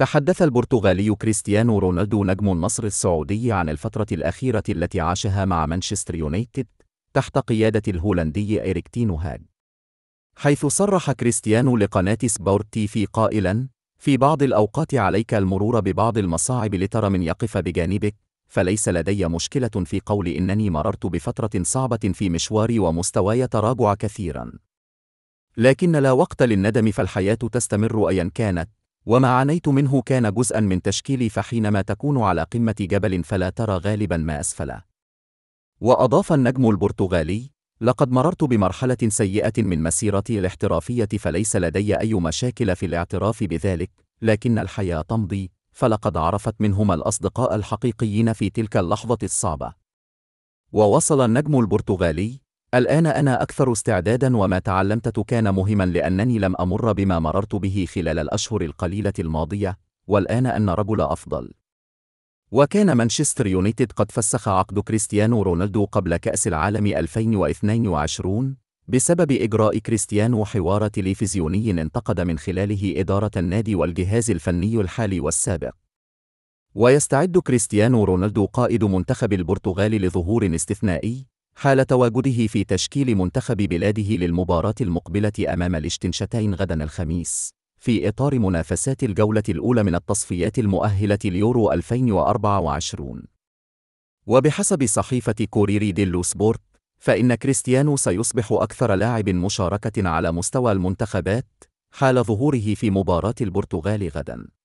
تحدث البرتغالي كريستيانو رونالدو نجم النصر السعودي عن الفترة الأخيرة التي عاشها مع مانشستر يونايتد تحت قيادة الهولندي إيريك تينو هاج حيث صرح كريستيانو لقناة سبورت تي في قائلا في بعض الأوقات عليك المرور ببعض المصاعب لترى من يقف بجانبك فليس لدي مشكلة في قول إنني مررت بفترة صعبة في مشواري ومستواي تراجع كثيرا لكن لا وقت للندم فالحياة تستمر أيا كانت وما عانيت منه كان جزءا من تشكيلي فحينما تكون على قمة جبل فلا ترى غالبا ما أسفله. وأضاف النجم البرتغالي: لقد مررت بمرحلة سيئة من مسيرتي الاحترافية فليس لدي أي مشاكل في الاعتراف بذلك، لكن الحياة تمضي، فلقد عرفت منهما الأصدقاء الحقيقيين في تلك اللحظة الصعبة. ووصل النجم البرتغالي الآن أنا أكثر استعدادا وما تعلمته كان مهما لأنني لم أمر بما مررت به خلال الأشهر القليلة الماضية، والآن أن رجل أفضل. وكان مانشستر يونايتد قد فسخ عقد كريستيانو رونالدو قبل كأس العالم 2022 بسبب إجراء كريستيانو حوار تلفزيوني انتقد من خلاله إدارة النادي والجهاز الفني الحالي والسابق. ويستعد كريستيانو رونالدو قائد منتخب البرتغال لظهور استثنائي حال تواجده في تشكيل منتخب بلاده للمباراة المقبلة أمام الاشتنشتين غدا الخميس في إطار منافسات الجولة الأولى من التصفيات المؤهلة ليورو 2024 وبحسب صحيفة كوريري ديلو سبورت فإن كريستيانو سيصبح أكثر لاعب مشاركة على مستوى المنتخبات حال ظهوره في مباراة البرتغال غداً